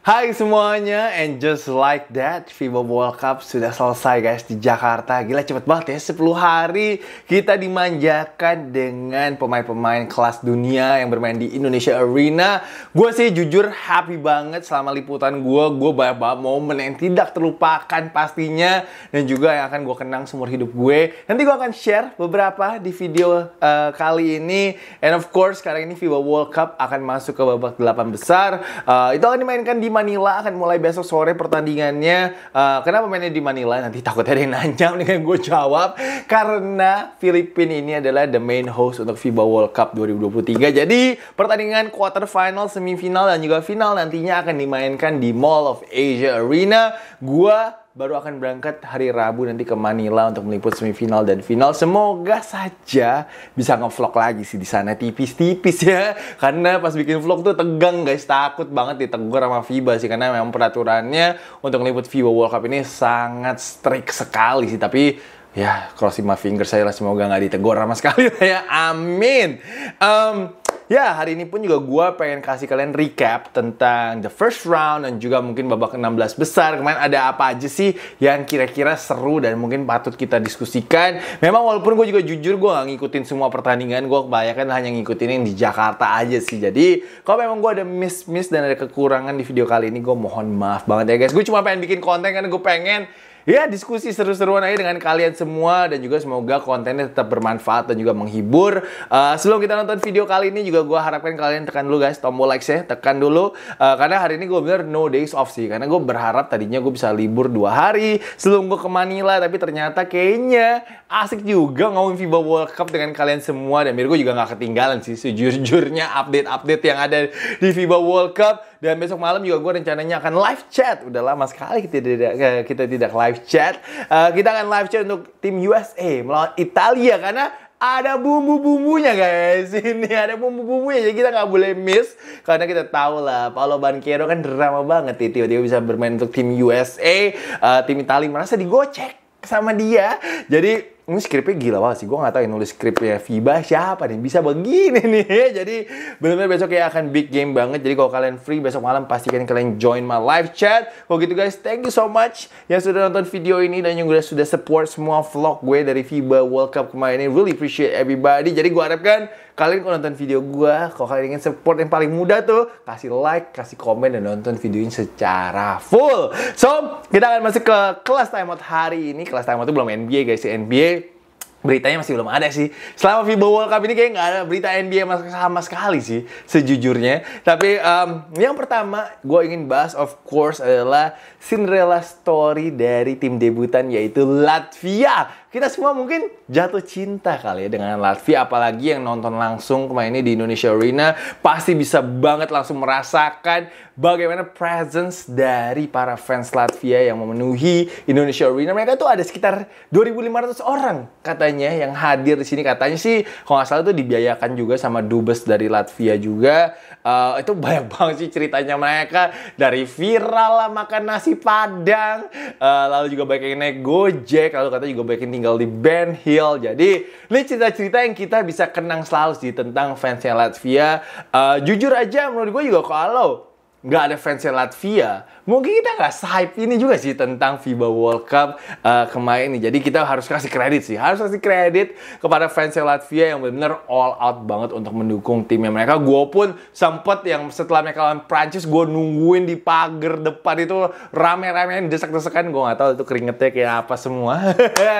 Hai semuanya, and just like that, FIBA World Cup sudah selesai guys di Jakarta. Gila cepet banget ya, 10 hari kita dimanjakan dengan pemain-pemain kelas dunia yang bermain di Indonesia Arena. Gue sih jujur happy banget selama liputan gue, gue banyak banget momen yang tidak terlupakan pastinya. Dan juga yang akan gue kenang seumur hidup gue. Nanti gue akan share beberapa di video uh, kali ini. And of course, sekarang ini FIBA World Cup akan masuk ke babak 8 besar. Uh, itu akan dimainkan di Manila akan mulai besok sore pertandingannya. Uh, kenapa mainnya di Manila? Nanti takut ada yang nanya dengan gue jawab. Karena Filipina ini adalah the main host untuk FIBA World Cup 2023. Jadi pertandingan quarter final, semifinal, dan juga final nantinya akan dimainkan di Mall of Asia Arena. Gua baru akan berangkat hari Rabu nanti ke Manila untuk meliput semifinal dan final. Semoga saja bisa ngevlog lagi sih di sana tipis-tipis ya. Karena pas bikin vlog tuh tegang guys, takut banget ditegur sama FIBA sih karena memang peraturannya untuk meliput FIBA World Cup ini sangat strict sekali sih. Tapi ya crossing my fingers saya lah semoga nggak ditegur sama sekali lah ya. Amin. Um, Ya, hari ini pun juga gue pengen kasih kalian recap tentang the first round dan juga mungkin babak 16 besar. Kemarin ada apa aja sih yang kira-kira seru dan mungkin patut kita diskusikan. Memang walaupun gue juga jujur gue gak ngikutin semua pertandingan, gue kebanyakan hanya ngikutin yang di Jakarta aja sih. Jadi kalau memang gue ada miss-miss dan ada kekurangan di video kali ini, gue mohon maaf banget ya guys. Gue cuma pengen bikin konten karena gue pengen ya diskusi seru-seruan aja dengan kalian semua dan juga semoga kontennya tetap bermanfaat dan juga menghibur. Uh, sebelum kita nonton video kali ini juga gue harapkan kalian tekan dulu guys tombol like ya, tekan dulu uh, karena hari ini gue bener no days off sih karena gue berharap tadinya gue bisa libur dua hari sebelum gue ke Manila tapi ternyata kayaknya asik juga ngomongin FIBA World Cup dengan kalian semua dan Mirko gue juga nggak ketinggalan sih sejujurnya update-update yang ada di FIBA World Cup dan besok malam juga gue rencananya akan live chat. Udah lama sekali kita tidak eh, kita tidak live chat. Uh, kita akan live chat untuk tim USA melawan Italia karena ada bumbu-bumbunya guys ini ada bumbu-bumbunya jadi kita nggak boleh miss karena kita tahu lah Paolo Banquero kan drama banget itu tiba-tiba bisa bermain untuk tim USA uh, eh, tim Italia merasa digocek sama dia jadi ini skripnya gila banget sih. Gue gak tau yang nulis skripnya FIBA siapa nih. Bisa begini nih. Jadi benar-benar besok ya akan big game banget. Jadi kalau kalian free besok malam pastikan kalian join my live chat. Kalau gitu guys, thank you so much yang sudah nonton video ini dan yang udah sudah support semua vlog gue dari FIBA World Cup kemarin ini. Really appreciate everybody. Jadi gue harapkan kalian kalau nonton video gue, kalau kalian ingin support yang paling mudah tuh, kasih like, kasih komen, dan nonton video ini secara full. So, kita akan masuk ke kelas timeout hari ini. Kelas timeout itu belum NBA guys, NBA beritanya masih belum ada sih. Selama FIBA World Cup ini kayak nggak ada berita NBA sama sekali sih, sejujurnya. Tapi um, yang pertama gue ingin bahas of course adalah Cinderella story dari tim debutan yaitu Latvia kita semua mungkin jatuh cinta kali ya dengan Latvia. Apalagi yang nonton langsung kemarin ini di Indonesia Arena. Pasti bisa banget langsung merasakan bagaimana presence dari para fans Latvia ya yang memenuhi Indonesia Arena. Mereka tuh ada sekitar 2.500 orang katanya yang hadir di sini. Katanya sih kalau nggak salah tuh dibiayakan juga sama dubes dari Latvia ya juga. Uh, itu banyak banget sih ceritanya mereka. Dari viral lah makan nasi padang. Uh, lalu juga banyak yang naik gojek. Lalu kata juga banyak yang tinggal di Ben Hill. Jadi ini cerita-cerita yang kita bisa kenang selalu sih tentang fansnya Latvia. Uh, jujur aja menurut gue juga kalau nggak ada fans Latvia, mungkin kita nggak hype ini juga sih tentang FIBA World Cup uh, kemarin ini. Jadi kita harus kasih kredit sih, harus kasih kredit kepada fans Latvia yang benar-benar all out banget untuk mendukung timnya mereka. Gue pun sempet yang setelah mereka lawan Prancis, gue nungguin di pagar depan itu rame-ramean desak-desakan. Gue nggak tahu itu keringetnya kayak apa semua.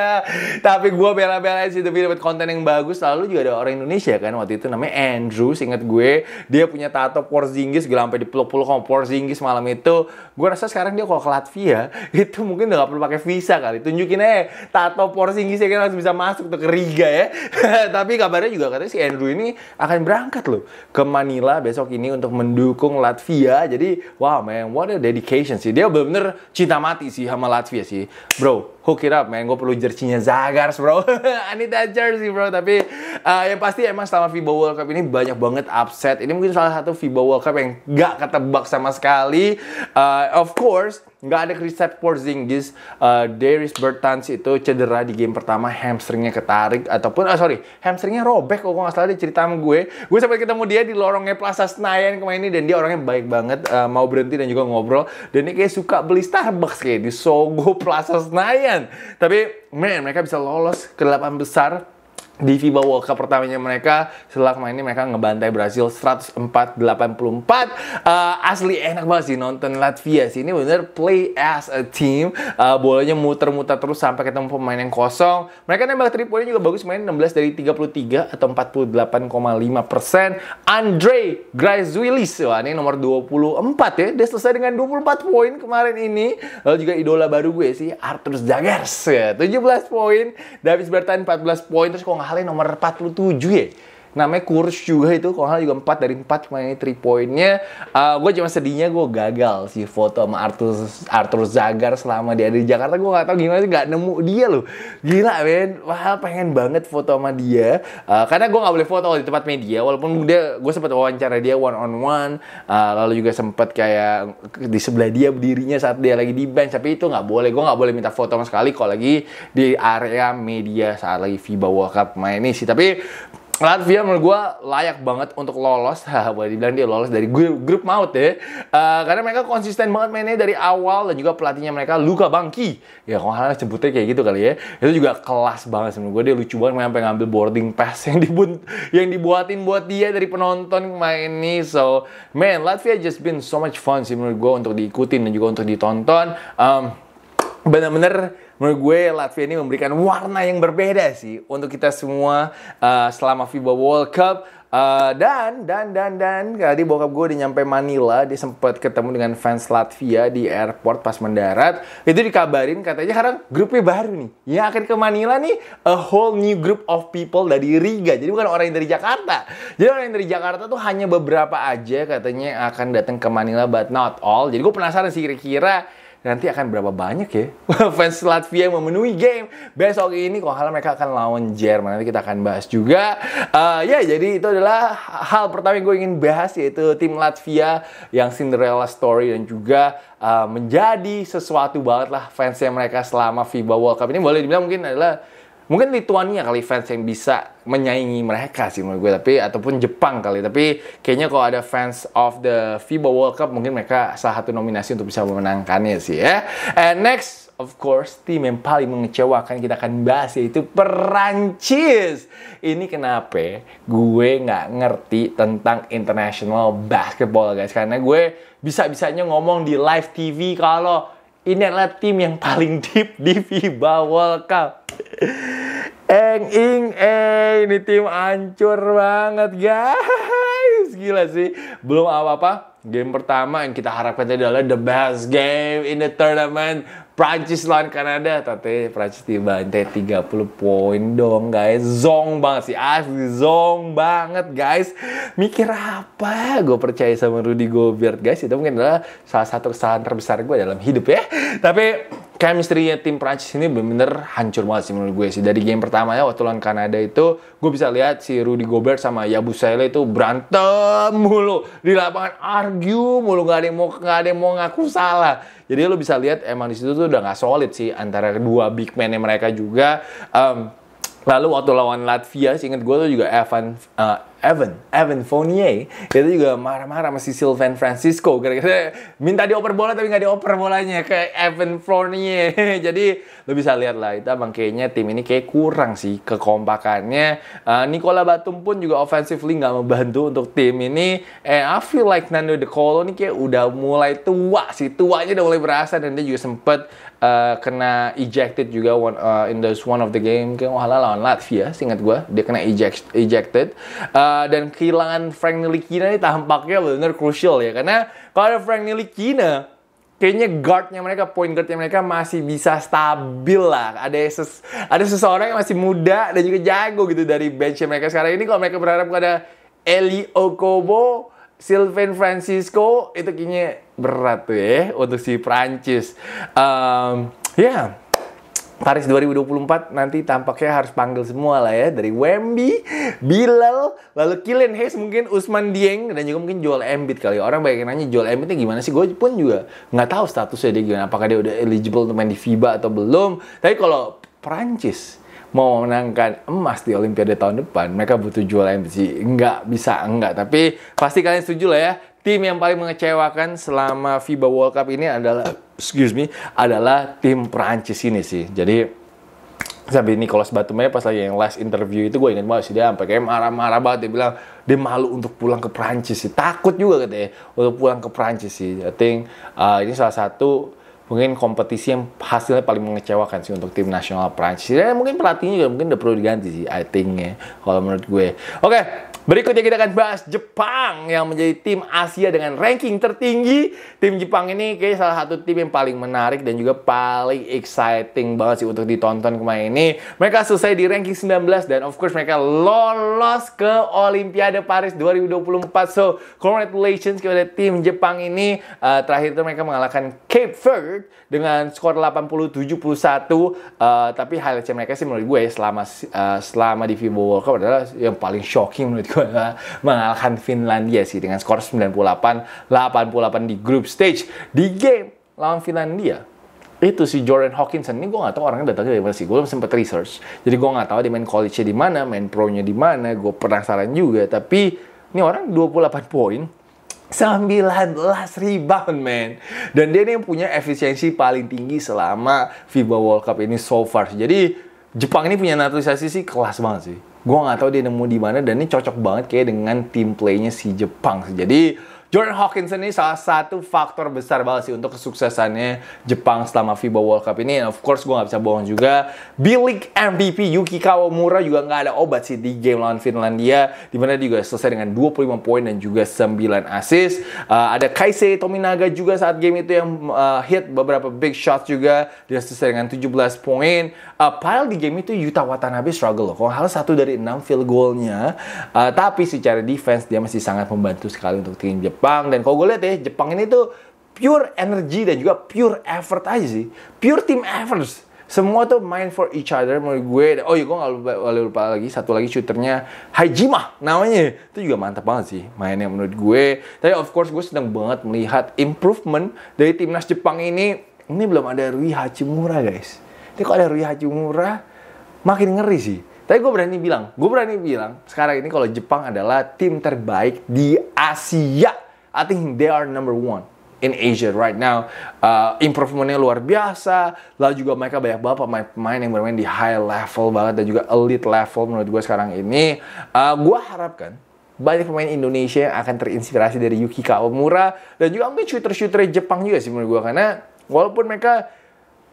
Tapi gue bela-belain sih, demi dapat konten yang bagus. Lalu juga ada orang Indonesia kan waktu itu namanya Andrew, inget gue, dia punya tato Porzingis, gue sampai dipeluk-peluk kalau Porzingis malam itu, gue rasa sekarang dia kalau ke Latvia itu mungkin udah gak perlu pakai visa kali. Tunjukin aja tato Porzingis ya kan langsung bisa masuk tuh ke Riga ya. Tapi kabarnya juga katanya si Andrew ini akan berangkat loh ke Manila besok ini untuk mendukung Latvia. Jadi wow man, what a dedication sih. Dia bener-bener cinta mati sih sama Latvia sih. Bro, hook it up man gue perlu jersinya Zagars bro I need that jersey bro tapi uh, yang pasti emang selama FIBA World Cup ini banyak banget upset ini mungkin salah satu FIBA World Cup yang gak ketebak sama sekali uh, of course nggak ada Kristaps Porzingis, uh, Darius Bertans itu cedera di game pertama hamstringnya ketarik ataupun ah oh, sorry hamstringnya robek kok nggak salah dia cerita sama gue. Gue sampai ketemu dia di lorongnya Plaza Senayan kemarin ini dan dia orangnya baik banget uh, mau berhenti dan juga ngobrol dan dia kayak suka beli Starbucks kayak di Sogo Plaza Senayan. Tapi man mereka bisa lolos ke delapan besar di FIBA World Cup pertamanya mereka setelah kemarin ini mereka ngebantai Brasil 104-84 uh, asli enak banget sih nonton Latvia sih ini bener play as a team uh, bolanya muter-muter terus sampai ketemu pemain yang kosong mereka nembak 3 poinnya juga bagus main 16 dari 33 atau 48,5 persen Andre Grazulis wah ini nomor 24 ya dia selesai dengan 24 poin kemarin ini lalu juga idola baru gue sih Arthur Zagers ya 17 poin Davis Bertan 14 poin terus kok nggak pahalanya nomor 47 ya namanya kurs juga itu kalau juga 4 dari empat cuma ini 3 poinnya uh, ah, gue cuma sedihnya gue gagal sih foto sama Arthur Arthur Zagar selama dia ada di Jakarta gue gak tau gimana sih gak nemu dia loh gila men wah pengen banget foto sama dia uh, karena gue gak boleh foto di tempat media walaupun dia gue sempat wawancara dia one on one uh, ah, lalu juga sempat kayak di sebelah dia berdirinya saat dia lagi di bench tapi itu nggak boleh gue nggak boleh minta foto sama sekali kalau lagi di area media saat lagi FIBA World Cup main ini sih tapi Latvia menurut gue layak banget untuk lolos, boleh dibilang dia lolos dari grup, grup maut ya. Uh, karena mereka konsisten banget mainnya dari awal dan juga pelatihnya mereka Luka Bangki. Ya kalau hal sebutnya kayak gitu kali ya. Itu juga kelas banget menurut gue dia lucu banget sampai ngambil boarding pass yang dibuat yang dibuatin buat dia dari penonton main ini. So man, Latvia just been so much fun sih menurut gue untuk diikutin dan juga untuk ditonton. Um, bener-bener menurut gue Latvia ini memberikan warna yang berbeda sih untuk kita semua uh, selama FIBA World Cup. Uh, dan dan dan dan tadi bokap gue udah nyampe Manila dia sempet ketemu dengan fans Latvia di airport pas mendarat itu dikabarin katanya sekarang grupnya baru nih yang akan ke Manila nih a whole new group of people dari Riga jadi bukan orang yang dari Jakarta jadi orang yang dari Jakarta tuh hanya beberapa aja katanya akan datang ke Manila but not all jadi gue penasaran sih kira-kira nanti akan berapa banyak ya fans Latvia yang memenuhi game besok ini kalau hal mereka akan lawan Jerman nanti kita akan bahas juga uh, ya jadi itu adalah hal pertama yang gue ingin bahas yaitu tim Latvia yang Cinderella story dan juga uh, menjadi sesuatu banget lah fansnya mereka selama FIBA World Cup ini boleh dibilang mungkin adalah mungkin Lituania kali fans yang bisa menyaingi mereka sih menurut gue tapi ataupun Jepang kali tapi kayaknya kalau ada fans of the FIBA World Cup mungkin mereka salah satu nominasi untuk bisa memenangkannya sih ya and next of course tim yang paling mengecewakan kita akan bahas yaitu Perancis ini kenapa gue nggak ngerti tentang international basketball guys karena gue bisa-bisanya ngomong di live TV kalau ini adalah tim yang paling deep di FIBA World Cup eng ing eh ini tim hancur banget guys gila sih belum apa-apa game pertama yang kita harapkan tadi adalah the best game in the tournament Prancis lawan Kanada tapi Prancis tiba dibantai 30 poin dong guys zong banget sih asli zong banget guys mikir apa gue percaya sama Rudy Gobert guys itu mungkin adalah salah satu kesalahan terbesar gue dalam hidup ya tapi chemistry-nya tim Prancis ini benar-benar hancur banget sih menurut gue sih. Dari game pertamanya waktu lawan Kanada itu, gue bisa lihat si Rudy Gobert sama Yabusele itu berantem mulu di lapangan, argue mulu nggak ada yang mau nggak ada yang mau ngaku salah. Jadi lo bisa lihat emang di situ tuh udah nggak solid sih antara dua big man yang mereka juga. Um, Lalu waktu lawan Latvia, inget gue tuh juga Evan eh, Evan, Evan Fournier itu juga marah-marah masih Sylvain Francisco gara-gara minta dioper bola tapi nggak dioper bolanya ke Evan Fournier. Jadi lo bisa lihat lah itu abang kayaknya tim ini kayak kurang sih kekompakannya. Uh, Nicola Batum pun juga offensively nggak membantu untuk tim ini. Eh, I feel like Nando De Colo ini kayak udah mulai tua sih, tuanya udah mulai berasa dan dia juga sempet uh, kena ejected juga one, uh, in the one of the game kayak oh, lawan Latvia, singkat gue dia kena eject, ejected. Uh, Eh, dan kehilangan Frank Nilikina ini tampaknya benar-benar crucial ya karena kalau ada Frank Nilikina kayaknya guardnya mereka, point guardnya mereka masih bisa stabil lah. Ada ses ada seseorang yang masih muda dan juga jago gitu dari bench mereka sekarang ini. Kalau mereka berharap ada Eli Okobo, Sylvain Francisco, itu kayaknya berat tuh ya untuk si Prancis. Um, ya, yeah. Paris 2024 nanti tampaknya harus panggil semua lah ya dari Wemby, Bilal, lalu Kylian Hayes mungkin Usman Dieng dan juga mungkin Joel Embiid kali. Ya. Orang banyak nanya Joel Embiidnya gimana sih? Gue pun juga nggak tahu statusnya dia gimana. Apakah dia udah eligible untuk main di FIBA atau belum? Tapi kalau Prancis mau menangkan emas di Olimpiade tahun depan, mereka butuh Joel Embiid sih. Nggak bisa, enggak Tapi pasti kalian setuju lah ya tim yang paling mengecewakan selama FIBA World Cup ini adalah excuse me adalah tim Prancis ini sih. Jadi sampai Nicolas Batumnya pas lagi yang last interview itu gue ingin banget sih dia sampai kayak marah-marah banget dia bilang dia malu untuk pulang ke Prancis sih takut juga katanya untuk pulang ke Prancis sih I think uh, ini salah satu mungkin kompetisi yang hasilnya paling mengecewakan sih untuk tim nasional Prancis dan ya, mungkin pelatihnya juga mungkin udah perlu diganti sih I think ya kalau menurut gue oke okay, Berikutnya kita akan bahas Jepang yang menjadi tim Asia dengan ranking tertinggi. Tim Jepang ini kayak salah satu tim yang paling menarik dan juga paling exciting banget sih untuk ditonton kemarin ini. Mereka selesai di ranking 19 dan of course mereka lolos ke Olimpiade Paris 2024. So, congratulations kepada tim Jepang ini. Uh, terakhir itu mereka mengalahkan Cape Verde dengan skor 80-71. Uh, eh, tapi highlightnya mereka sih menurut gue selama uh, selama di FIBA World Cup adalah yang paling shocking menurut Eh, mengalahkan Finlandia sih dengan skor 98-88 di group stage di game lawan Finlandia itu si Jordan Hawkinson ini gue gak tau orangnya datangnya dari mana sih gue sempet research jadi gue gak tau dia main college-nya di mana main pro-nya di mana gue penasaran juga tapi ini orang 28 poin 19 rebound man dan dia ini punya efisiensi paling tinggi selama FIBA World Cup ini so far jadi Jepang ini punya naturalisasi sih kelas banget sih gue nggak tahu dia nemu di mana dan ini cocok banget kayak dengan team playnya si Jepang jadi Jordan Hawkins ini salah satu faktor besar banget sih untuk kesuksesannya Jepang selama FIBA World Cup ini. And of course, gue gak bisa bohong juga. Bilik MVP Yuki Kawamura juga gak ada obat sih di game lawan Finlandia. Dimana dia juga selesai dengan 25 poin dan juga 9 assist. Uh, ada Kaisei Tominaga juga saat game itu yang uh, hit beberapa big shots juga. Dia selesai dengan 17 poin. Uh, padahal di game itu Yuta Watanabe struggle loh. Kalau hal satu dari 6 field goalnya. Uh, tapi secara defense dia masih sangat membantu sekali untuk tim Jepang Jepang dan kalau gue lihat ya Jepang ini tuh pure energy dan juga pure effort aja sih pure team efforts semua tuh main for each other menurut gue oh iya gue gak lupa, lupa lagi satu lagi shooternya Hajima namanya itu juga mantap banget sih mainnya menurut gue tapi of course gue sedang banget melihat improvement dari timnas Jepang ini ini belum ada Rui Hachimura guys Ini kalau ada Rui Hachimura makin ngeri sih tapi gue berani bilang gue berani bilang sekarang ini kalau Jepang adalah tim terbaik di Asia I think they are number one in Asia right now. Uh, improvementnya luar biasa. Lalu juga mereka banyak banget pemain-pemain yang bermain di high level banget dan juga elite level menurut gue sekarang ini. Uh, gue harapkan banyak pemain Indonesia yang akan terinspirasi dari Yuki Kawamura dan juga mungkin shooter-shooter Jepang juga sih menurut gue karena walaupun mereka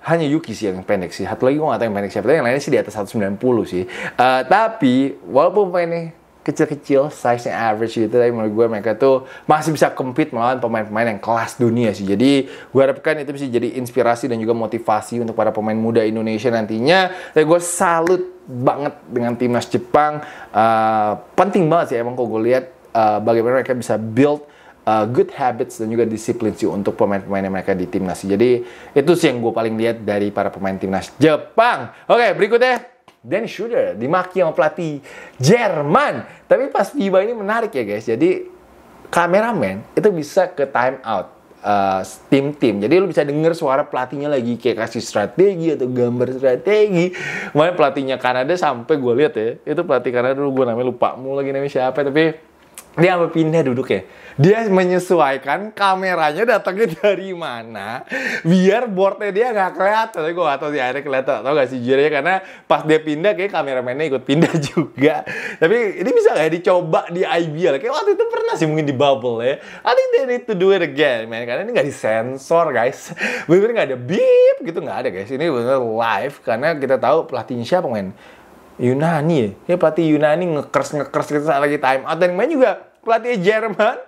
hanya Yuki sih yang pendek sih. Satu lagi gue gak tau yang pendek siapa, tapi yang lainnya sih di atas 190 sih. Uh, tapi walaupun pemainnya kecil-kecil, size-nya average gitu. Tapi menurut gue mereka tuh masih bisa compete melawan pemain-pemain yang kelas dunia sih. Jadi gue harapkan itu bisa jadi inspirasi dan juga motivasi untuk para pemain muda Indonesia nantinya. Tapi gue salut banget dengan timnas Jepang. Uh, penting banget sih emang kok gue lihat uh, bagaimana mereka bisa build uh, good habits dan juga disiplin sih untuk pemain-pemain yang mereka di timnas. Jadi itu sih yang gue paling lihat dari para pemain timnas Jepang. Oke, okay, berikutnya dan sudah dimaki sama pelatih Jerman. Tapi pas FIBA ini menarik ya guys. Jadi kameramen itu bisa ke time out eh, tim-tim. Uh, Jadi lu bisa denger suara pelatihnya lagi kayak kasih strategi atau gambar strategi. Makanya pelatihnya Kanada sampai gue lihat ya, itu pelatih Kanada dulu gue namanya lupa mulai lagi namanya siapa tapi dia apa pindah duduk ya. Dia menyesuaikan kameranya datangnya dari mana biar boardnya dia nggak kelihatan. Tapi gue atau si sih akhirnya kelihatan atau nggak sih jujurnya karena pas dia pindah kayak kameramennya ikut pindah juga. Tapi ini bisa gak ya dicoba di IBL? Kayak waktu itu pernah sih mungkin di bubble ya. I think they need to do it again man. Karena ini gak disensor guys. Bener-bener gak ada beep gitu nggak ada guys. Ini bener live karena kita tahu pelatihnya siapa main. Yunani ya. Ya pelatih Yunani ngekers ngekers gitu saat lagi time out dan main juga pelatih Jerman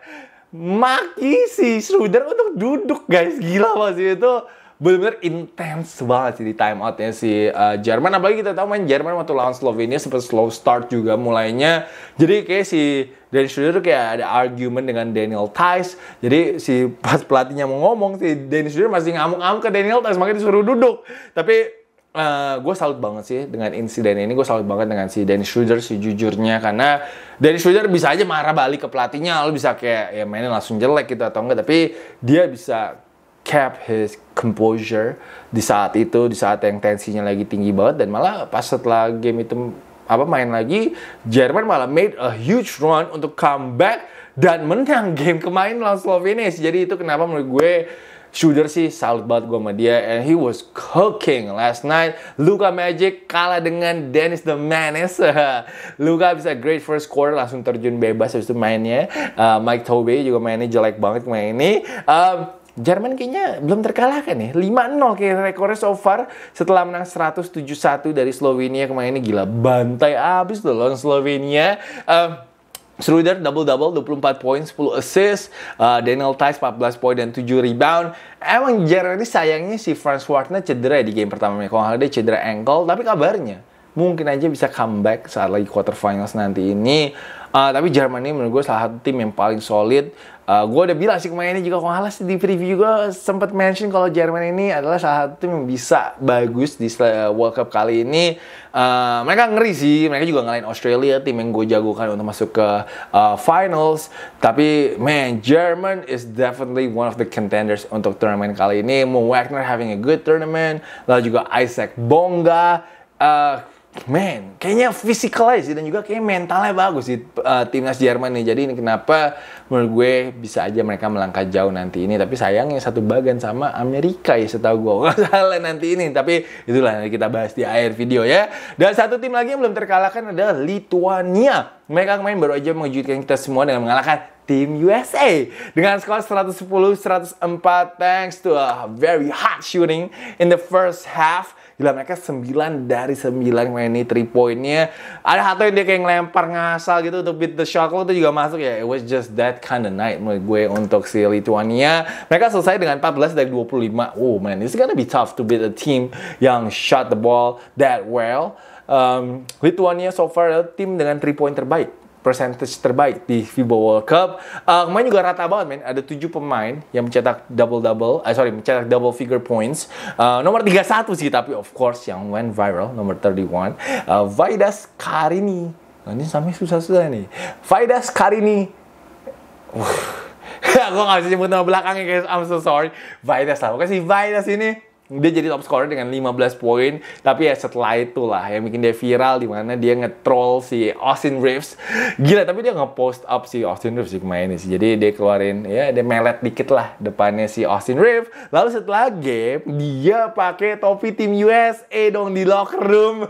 maki si Schroeder untuk duduk guys gila pasti itu benar-benar intens banget sih di time outnya si uh, Jerman apalagi kita tahu main Jerman waktu lawan Slovenia sempat slow start juga mulainya jadi kayak si Dan Schroeder kayak ada argument dengan Daniel Tice jadi si pas pelatihnya mau ngomong si Dan Schroeder masih ngamuk-ngamuk ke Daniel Tice makanya disuruh duduk tapi Uh, eh, gue salut banget sih dengan insiden ini. Gue salut banget dengan si Dennis Schroeder jujurnya karena Dennis Schroeder bisa aja marah balik ke pelatihnya, lalu bisa kayak ya mainnya langsung jelek gitu atau enggak, tapi dia bisa cap his composure di saat itu, di saat yang tensinya lagi tinggi banget dan malah pas setelah game itu apa main lagi, Jerman malah made a huge run untuk comeback dan menang game kemarin lawan Slovenia. Jadi itu kenapa menurut gue Shooter sih salut banget gue sama dia and he was cooking last night. Luka Magic kalah dengan Dennis the Menace. Luka bisa great first quarter langsung terjun bebas habis itu mainnya. Uh, Mike Tobey juga mainnya jelek banget main ini. Um, Jerman kayaknya belum terkalahkan ya. 5-0 kayak rekornya so far setelah menang 171 dari Slovenia kemarin ini gila bantai abis loh lawan Slovenia. Um, Schroeder double-double 24 poin 10 assist, uh, Daniel Tice 14 poin dan 7 rebound. Emang ini sayangnya si Franz Wagner cedera ya di game pertamanya. Kalau dia cedera ankle, tapi kabarnya mungkin aja bisa comeback saat lagi quarter finals nanti ini. Uh, tapi Jerman ini menurut gue salah satu tim yang paling solid. Uh, ah, gue udah bilang sih kemarin ini juga kalau halas di preview gue sempat mention kalau Jerman ini adalah salah satu tim yang bisa bagus di eh, World Cup kali ini. Uh, mereka ngeri sih, mereka juga ngalahin Australia, tim yang gue jagokan untuk masuk ke uh, finals. Tapi man, Jerman is definitely one of the contenders untuk turnamen kali ini. Mo Wagner having a good tournament, lalu juga Isaac Bonga. Uh, man, kayaknya physical aja sih dan juga kayak mentalnya bagus sih uh, timnas Jerman nih. Jadi ini kenapa menurut gue bisa aja mereka melangkah jauh nanti ini. Tapi sayangnya satu bagan sama Amerika ya setahu gue. Gak salah nanti ini. Tapi itulah nanti kita bahas di akhir video ya. Dan satu tim lagi yang belum terkalahkan adalah Lithuania. Mereka main baru aja mengejutkan kita semua dengan mengalahkan tim USA dengan skor 110-104 thanks to a very hot shooting in the first half Gila mereka 9 dari 9 main ini 3 poinnya. Ada satu yang dia kayak ngelempar ngasal gitu untuk beat the shot clock itu juga masuk ya. It was just that kind of night menurut gue untuk si Lithuania. Mereka selesai dengan 14 dari 25. Oh man, it's gonna be tough to beat a team yang shot the ball that well. Um, Lithuania so far adalah tim dengan 3 point terbaik percentage terbaik di FIBA World Cup. Uh, kemarin juga rata banget, men. Ada tujuh pemain yang mencetak double-double, uh, sorry, mencetak double figure points. Uh, nomor 31 sih, tapi of course yang went viral, nomor 31. Uh, Vaidas Karini. Nah, ini sampai susah-susah nih. Vaidas Karini. Uh, aku gak bisa nyebut nama belakangnya, guys. I'm so sorry. Vaidas lah. Oke sih, Vaidas ini dia jadi top scorer dengan 15 poin tapi ya setelah itulah yang bikin dia viral di mana dia nge-troll si Austin Reeves gila tapi dia nge-post up si Austin Reeves si pemain sih jadi dia keluarin ya dia melet dikit lah depannya si Austin Reeves lalu setelah game dia pakai topi tim USA dong di locker room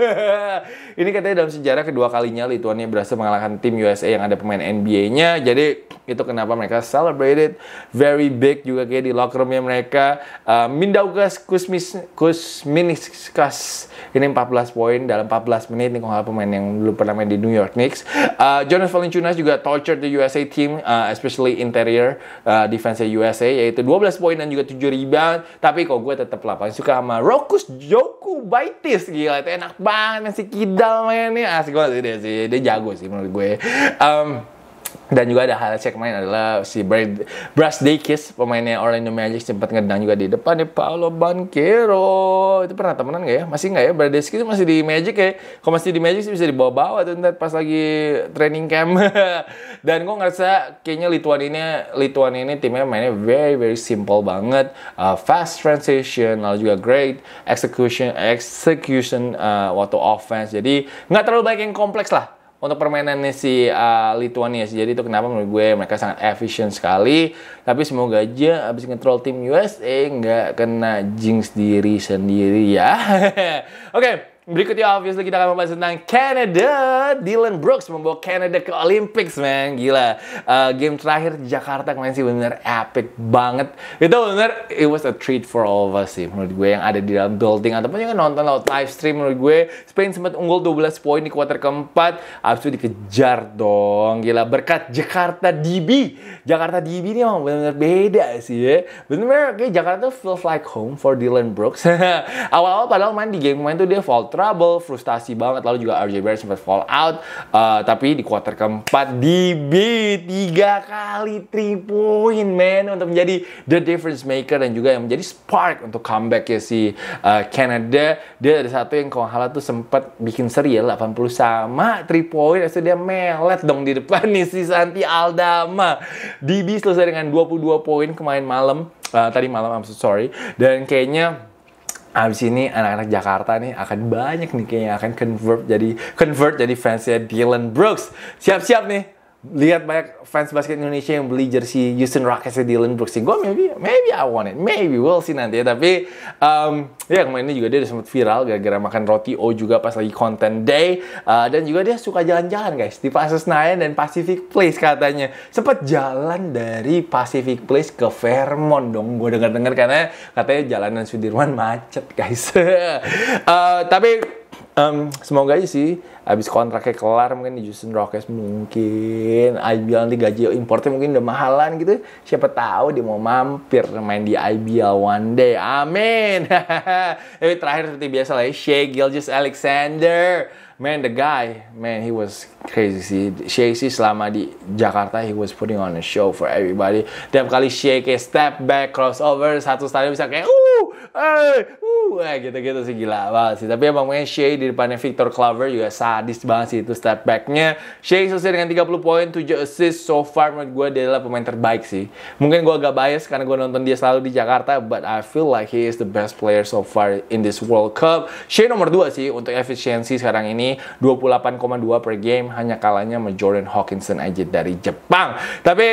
ini katanya dalam sejarah kedua kalinya Lituania berhasil mengalahkan tim USA yang ada pemain NBA-nya jadi itu kenapa mereka celebrated very big juga kayak di locker roomnya mereka uh, Mindaugas Kus Kuzmis, Kuzminiskas ini 14 poin dalam 14 menit nih kalau pemain yang dulu pernah main di New York Knicks. Uh, Jonas Valanciunas juga torture the USA team, uh, especially interior uh, defense USA yaitu 12 poin dan juga 7 rebound. Tapi kok gue tetap lah paling suka sama Rokus Joku Baitis gila itu enak banget masih kidal mainnya asik banget sih dia sih dia jago sih menurut gue. Um, dan juga ada hal yang main adalah si Brad, Brass Dekis pemainnya Orlando Magic sempat ngedang juga di depan nih ya, Paolo Banquero itu pernah temenan gak ya masih nggak ya Brad Dekis masih di Magic ya kalau masih di Magic sih bisa dibawa-bawa tuh ntar pas lagi training camp dan gue ngerasa kayaknya Lituan ini Lituan ini timnya mainnya very very simple banget uh, fast transition lalu juga great execution execution uh, waktu offense jadi nggak terlalu banyak yang kompleks lah untuk permainannya si uh, eh, Lithuania sih. Jadi itu kenapa menurut gue mereka sangat efisien sekali. Tapi semoga aja abis ngetrol tim USA nggak kena jinx diri sendiri ya. Oke, okay. Berikutnya obviously kita akan membahas tentang Canada. Dylan Brooks membawa Canada ke Olympics, man. Gila. Uh, game terakhir di Jakarta kemarin sih benar epic banget. Itu benar it was a treat for all of us sih menurut gue yang ada di dalam building ataupun yang nonton lewat live stream menurut gue Spain sempat unggul 12 poin di kuarter keempat. Abis itu dikejar dong. Gila berkat Jakarta DB. Jakarta DB ini emang benar-benar beda sih ya. Benar-benar kayak Jakarta feels like home for Dylan Brooks. Awal-awal padahal main di game main tuh dia falter trouble, frustasi banget. Lalu juga RJ Barrett sempat fall out. Uh, tapi di quarter keempat di B, tiga kali three point man untuk menjadi the difference maker dan juga yang menjadi spark untuk comeback ya si uh, Canada. Dia ada satu yang kalau tuh sempat bikin seri ya 80 sama three point. Lalu dia melet dong di depan nih si Santi Aldama. DB selesai dengan 22 poin kemarin malam. Uh, tadi malam, I'm so sorry. Dan kayaknya Abis ini anak-anak Jakarta nih akan banyak nih kayaknya akan convert jadi convert jadi fansnya Dylan Brooks. Siap-siap nih lihat banyak fans basket Indonesia yang beli jersey Houston Rockets di Dylan Brooks sih. Gue maybe, maybe I want it, maybe we'll see nanti ya. Tapi um, ya kemarin ini juga dia udah sempat viral gara-gara makan roti O juga pas lagi content day uh, dan juga dia suka jalan-jalan guys di Pasir Senayan dan Pacific Place katanya. Sempat jalan dari Pacific Place ke Fairmont dong. Gue dengar-dengar karena katanya jalanan Sudirman macet guys. uh, tapi um, semoga aja sih habis kontraknya kelar mungkin di Justin Rockets mungkin IBL nanti gaji importnya mungkin udah mahalan gitu siapa tahu dia mau mampir main di IBL one day amin tapi terakhir seperti biasa lagi ya, Shea Gilgis Alexander man the guy man he was crazy sih Shea sih selama di Jakarta he was putting on a show for everybody tiap kali Shea kayak step back crossover satu stadion bisa kayak uh, uh, wah gitu-gitu sih gila banget sih. Tapi emang main Shea di depannya Victor Clover juga sadis banget sih itu step backnya. Shea selesai dengan 30 poin, 7 assist so far menurut gue dia adalah pemain terbaik sih. Mungkin gue agak bias karena gue nonton dia selalu di Jakarta, but I feel like he is the best player so far in this World Cup. Shea nomor 2 sih untuk efisiensi sekarang ini 28,2 per game hanya kalahnya sama Jordan Hawkinson aja dari Jepang. Tapi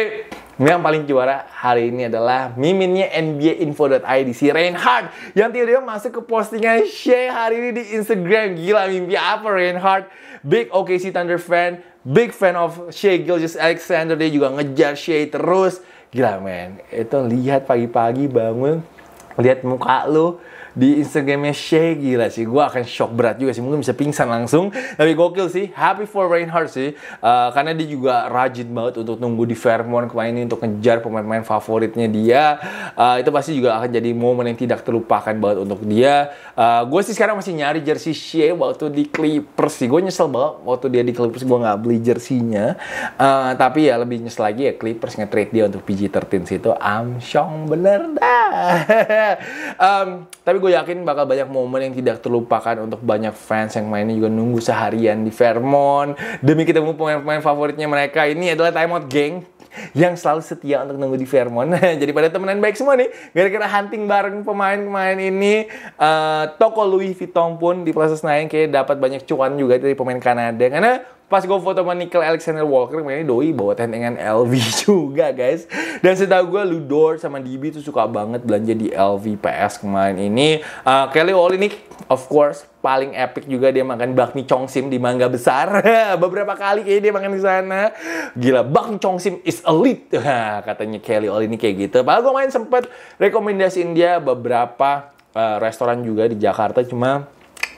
yang paling juara hari ini adalah miminnya NBA NBAinfo.id si Reinhardt yang tiba-tiba masuk ke postingan Shea hari ini di Instagram. Gila mimpi apa Reinhardt? Big OKC Thunder fan, big fan of Shea Gilgis Alexander dia juga ngejar Shea terus. Gila men, itu lihat pagi-pagi bangun, lihat muka lu, di Instagramnya Shay gila sih gue akan shock berat juga sih mungkin bisa pingsan langsung tapi gokil sih happy for Reinhardt sih uh, karena dia juga rajin banget untuk nunggu di Fairmont kemarin ini untuk ngejar pemain-pemain favoritnya dia uh, itu pasti juga akan jadi momen yang tidak terlupakan banget untuk dia uh, eh, gue sih sekarang masih nyari jersey Shay waktu di Clippers sih gue nyesel banget waktu dia di Clippers gue nggak beli jersinya uh, tapi ya lebih nyesel lagi ya Clippers nge-trade dia untuk PG-13 sih itu amsyong bener dah um, tapi gue gue yakin bakal banyak momen yang tidak terlupakan untuk banyak fans yang mainnya juga nunggu seharian di Vermont demi ketemu pemain-pemain favoritnya mereka. Ini adalah Time Out Gang yang selalu setia untuk nunggu di Vermont. Jadi pada temenan baik semua nih, gara-gara hunting bareng pemain-pemain ini, uh, toko Louis Vuitton pun di proses naik kayak dapat banyak cuan juga dari pemain Kanada karena Pas gue foto sama Nickel Alexander Walker, makanya Doi bawa tentengan LV juga guys. Dan setahu gue Ludor sama DB tuh suka banget belanja di LV PS kemarin ini. Uh, Kelly Olynyk, of course, paling epic juga dia makan bakmi Chongsim di Mangga Besar. Beberapa kali kayaknya dia makan di sana. Gila, bakmi Chongsim is elite. Katanya Kelly Olynyk kayak gitu. Padahal gue main sempet rekomendasiin dia beberapa uh, restoran juga di Jakarta, cuma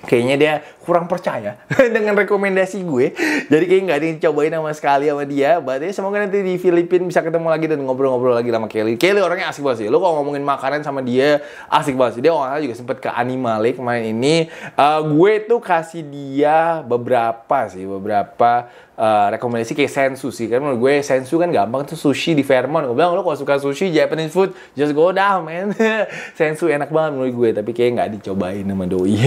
kayaknya dia kurang percaya dengan rekomendasi gue. Jadi kayak nggak ada cobain sama sekali sama dia. Berarti ya, semoga nanti di Filipina bisa ketemu lagi dan ngobrol-ngobrol lagi sama Kelly. Kelly orangnya asik banget sih. Lo kalau ngomongin makanan sama dia asik banget sih. Dia orangnya juga sempet ke Animale kemarin ini. Uh, gue tuh kasih dia beberapa sih, beberapa Uh, rekomendasi kayak sensu sih Karena menurut gue sensu kan gampang tuh sushi di Fairmont gue bilang lo kalau suka sushi Japanese food just go down man sensu enak banget menurut gue tapi kayak nggak dicobain sama doi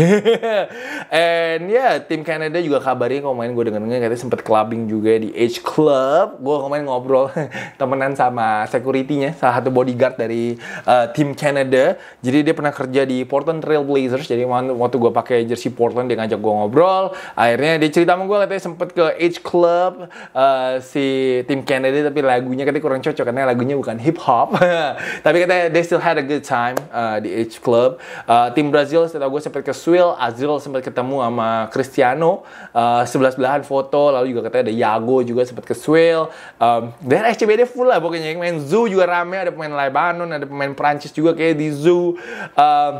eh dan ya tim Kanada juga kabarnya main gue dengan dengar katanya sempat clubbing juga di H Club gue kemarin ngobrol temenan sama securitynya salah satu bodyguard dari uh, tim Kanada jadi dia pernah kerja di Portland Trail Blazers jadi waktu gue pakai jersey Portland dia ngajak gue ngobrol akhirnya dia cerita sama gue katanya sempat ke H Club uh, si tim Kanada tapi lagunya katanya kurang cocok karena lagunya bukan hip hop tapi katanya they still had a good time uh, di H Club uh, tim Brazil setelah gue sempat ke Swil Azril sempat ketemu sama sama Cristiano uh, eh, sebelah sebelahan foto lalu juga katanya ada Yago juga sempat ke Swell um, dan SCBD full lah pokoknya yang main Zoo juga rame ada pemain Lebanon ada pemain Prancis juga kayak di Zoo um,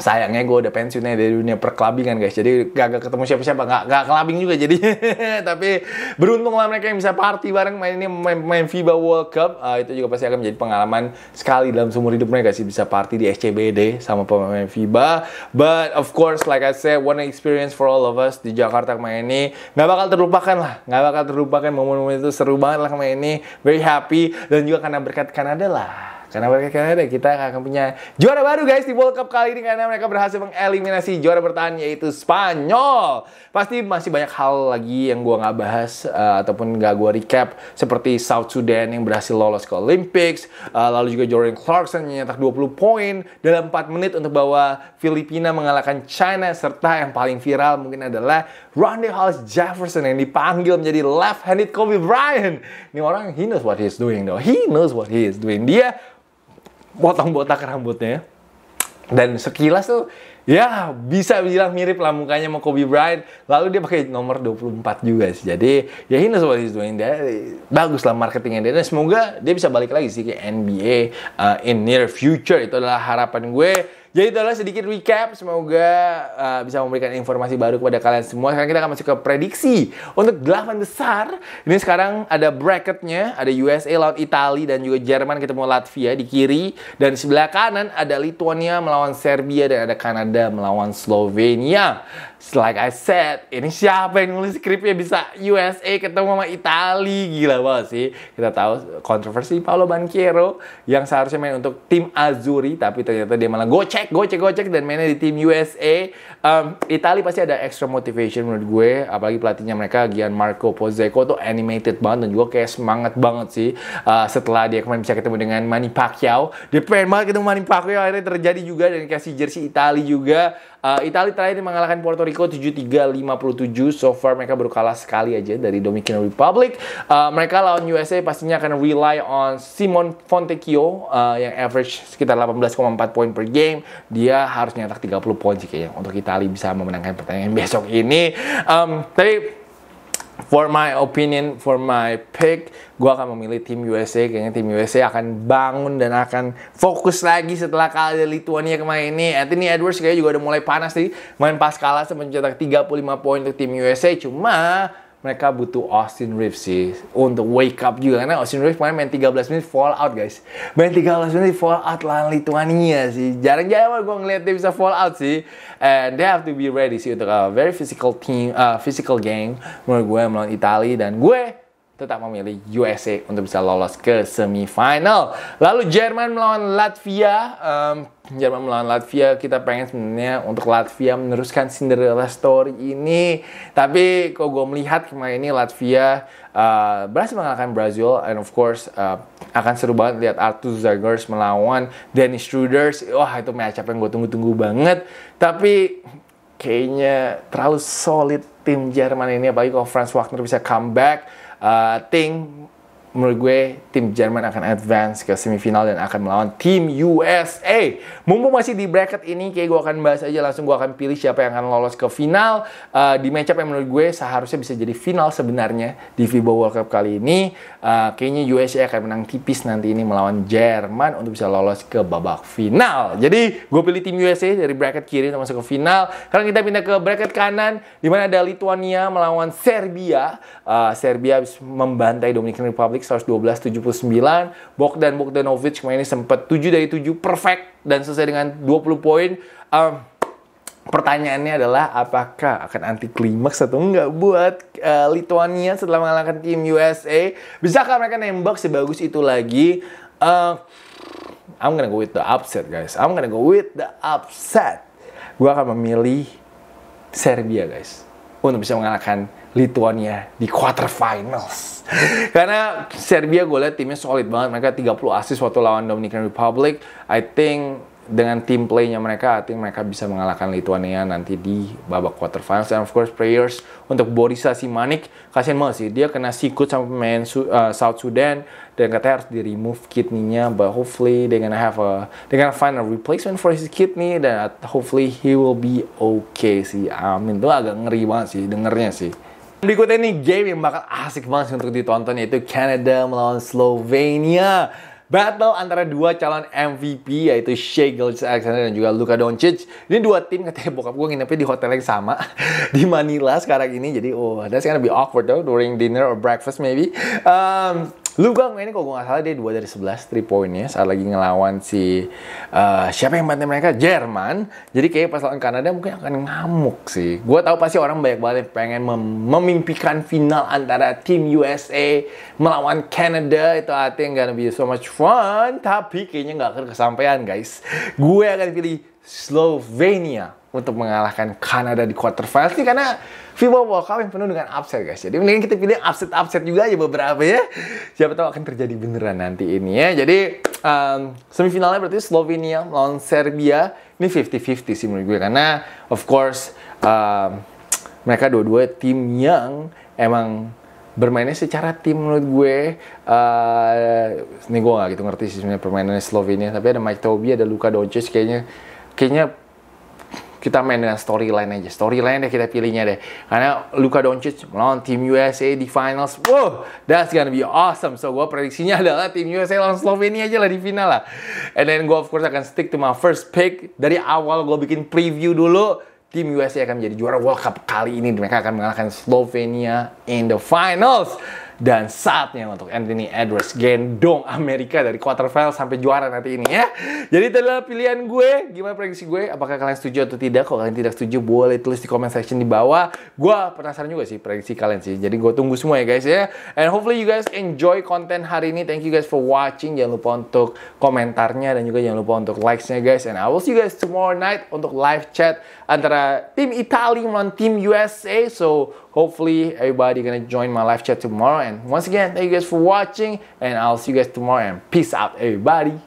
sayangnya gue udah pensiunnya dari dunia perkelabingan guys jadi gak, gak ketemu siapa-siapa gak, gak kelabing juga jadi tapi beruntung lah mereka yang bisa party bareng main ini main, main FIBA World Cup uh, itu juga pasti akan menjadi pengalaman sekali dalam seumur hidup mereka sih bisa party di SCBD sama pemain FIBA but of course like I said one experience for all of us di Jakarta main ini gak bakal terlupakan lah gak bakal terlupakan momen-momen itu seru banget lah main ini very happy dan juga karena berkat Kanada lah karena mereka Kanada, kita akan punya juara baru guys di World Cup kali ini karena mereka berhasil mengeliminasi juara bertahan yaitu Spanyol. Pasti masih banyak hal lagi yang gua nggak bahas uh, ataupun nggak gua recap seperti South Sudan yang berhasil lolos ke Olympics, uh, lalu juga Jordan Clarkson yang nyetak 20 poin dalam 4 menit untuk bawa Filipina mengalahkan China serta yang paling viral mungkin adalah Ronnie Hollis Jefferson yang dipanggil menjadi left-handed Kobe Bryant. Ini orang he knows what he's doing though. He knows what he is doing. Dia potong botak rambutnya ya. dan sekilas tuh ya bisa bilang mirip lah mukanya sama Kobe Bryant lalu dia pakai nomor 24 juga sih jadi ya ini sobat itu dia bagus lah marketingnya dia dan semoga dia bisa balik lagi sih ke NBA uh, in near future itu adalah harapan gue jadi ya itulah sedikit recap. Semoga uh, bisa memberikan informasi baru kepada kalian semua. Sekarang kita akan masuk ke prediksi untuk delapan besar. Ini sekarang ada bracketnya, ada USA lawan Italia dan juga Jerman ketemu Latvia di kiri dan sebelah kanan ada Lithuania melawan Serbia dan ada Kanada melawan Slovenia like I said, ini siapa yang nulis skripnya bisa USA ketemu sama Itali gila banget sih. Kita tahu kontroversi Paolo Banchero yang seharusnya main untuk tim Azuri tapi ternyata dia malah gocek, gocek, gocek dan mainnya di tim USA. Um, Itali pasti ada extra motivation menurut gue, apalagi pelatihnya mereka Gian Marco Pozzecco tuh animated banget dan juga kayak semangat banget sih uh, setelah dia kemarin bisa ketemu dengan Manny Pacquiao. Dia pengen banget ketemu Manny Pacquiao akhirnya terjadi juga dan kasih jersey Itali juga Uh, eh, Italia terakhir mengalahkan Puerto Rico 73-57. So far mereka baru kalah sekali aja dari Dominican Republic. Uh, mereka lawan USA pastinya akan rely on Simon Fontecchio uh, yang average sekitar 18,4 poin per game. Dia harus nyetak 30 poin sih kayaknya untuk Italia bisa memenangkan pertandingan besok ini. Um, tapi for my opinion, for my pick, gue akan memilih tim USA. Kayaknya tim USA akan bangun dan akan fokus lagi setelah kalah dari Lithuania kemarin ini. Anthony Edwards kayaknya juga udah mulai panas sih. Main pas kalah sampai mencetak 35 poin untuk tim USA. Cuma mereka butuh Austin Reeves sih untuk wake up juga karena Austin Reeves kemarin main 13 menit fall out guys main 13 menit fall out lah Lithuania sih jarang-jarang gue ngeliat dia bisa fall out sih and they have to be ready sih untuk a very physical team uh, physical game menurut gue melawan Italia dan gue tetap memilih USA untuk bisa lolos ke semifinal. Lalu Jerman melawan Latvia. Um, Jerman melawan Latvia, kita pengen sebenarnya untuk Latvia meneruskan Cinderella story ini. Tapi kalau gue melihat kemarin ini Latvia uh, berhasil mengalahkan Brazil. And of course, uh, akan seru banget lihat Arthur Zagers melawan Dennis Struders. Wah, itu match up yang gue tunggu-tunggu banget. Tapi kayaknya terlalu solid tim Jerman ini. Apalagi kalau Franz Wagner bisa comeback uh, thing menurut gue tim Jerman akan advance ke semifinal dan akan melawan tim USA. Mumpung masih di bracket ini, kayak gue akan bahas aja langsung gue akan pilih siapa yang akan lolos ke final uh, di matchup yang menurut gue seharusnya bisa jadi final sebenarnya di FIBA World Cup kali ini. Uh, kayaknya USA akan menang tipis nanti ini melawan Jerman untuk bisa lolos ke babak final. Jadi gue pilih tim USA dari bracket kiri untuk masuk ke final. Sekarang kita pindah ke bracket kanan di mana ada Lithuania melawan Serbia. Uh, Serbia membantai Dominican Republic 112-79. Bogdan Bogdanovic mainnya sempat 7 dari 7 perfect dan selesai dengan 20 poin. Um, pertanyaannya adalah apakah akan anti klimaks atau enggak buat uh, eh, Lithuania setelah mengalahkan tim USA? Bisakah mereka nembak sebagus itu lagi? Uh, I'm gonna go with the upset guys. I'm gonna go with the upset. Gua akan memilih Serbia guys untuk bisa mengalahkan Lituania di quarterfinals Karena Serbia gue lihat timnya solid banget. Mereka 30 assist waktu lawan Dominican Republic. I think dengan tim playnya mereka, I think mereka bisa mengalahkan Lituania nanti di babak quarterfinals And of course, prayers untuk Borisa Simanik. Kasian banget sih, dia kena sikut sama pemain uh, South Sudan dan katanya harus di remove kidney-nya. But hopefully they're gonna have a, They're gonna find a replacement for his kidney dan hopefully he will be okay sih. Amin. Itu agak ngeri banget sih, dengernya sih. Berikutnya ini game yang bakal asik banget untuk ditonton yaitu Canada melawan Slovenia. Battle antara dua calon MVP yaitu Shea Gilgis Alexander dan juga Luka Doncic. Ini dua tim katanya bokap gue nginepnya di hotel yang sama di Manila sekarang ini. Jadi oh that's gonna be awkward though during dinner or breakfast maybe. Um, Lugang ini kalau gue gak salah dia 2 dari 11 3 poinnya saat lagi ngelawan si uh, siapa yang bantai mereka Jerman jadi kayak pas lawan Kanada mungkin akan ngamuk sih gue tahu pasti orang banyak banget yang pengen mem memimpikan final antara tim USA melawan Kanada itu artinya think gonna be so much fun tapi kayaknya nggak akan kesampaian guys gue akan pilih Slovenia untuk mengalahkan Kanada di quarter finals ini karena FIBA World Cup yang penuh dengan upset guys. Jadi mendingan kita pilih upset-upset juga aja beberapa ya. Siapa tahu akan terjadi beneran nanti ini ya. Jadi um, semifinalnya berarti Slovenia lawan Serbia ini 50-50 sih menurut gue karena of course um, mereka dua-dua tim yang emang bermainnya secara tim menurut gue uh, ini gue gak gitu ngerti sih sebenarnya permainannya Slovenia tapi ada Mike Tobi ada Luka Doncic kayaknya kayaknya kita main dengan storyline aja. Storyline deh kita pilihnya deh. Karena Luka Doncic melawan tim USA di finals. Wow, that's gonna be awesome. So, gue prediksinya adalah tim USA lawan Slovenia aja lah di final lah. And then gue of course akan stick to my first pick. Dari awal gue bikin preview dulu. Tim USA akan menjadi juara World Cup kali ini. Mereka akan mengalahkan Slovenia in the finals dan saatnya untuk Anthony Edwards gendong Amerika dari quarterfinal sampai juara nanti ini ya. Jadi itu adalah pilihan gue. Gimana prediksi gue? Apakah kalian setuju atau tidak? Kalau kalian tidak setuju, boleh tulis di comment section di bawah. Gue penasaran juga sih prediksi kalian sih. Jadi gue tunggu semua ya guys ya. And hopefully you guys enjoy konten hari ini. Thank you guys for watching. Jangan lupa untuk komentarnya dan juga jangan lupa untuk likes-nya guys. And I will see you guys tomorrow night untuk live chat antara tim Italia melawan tim USA. So hopefully everybody gonna join my live chat tomorrow. And once again, thank you guys for watching, and I'll see you guys tomorrow. And peace out, everybody.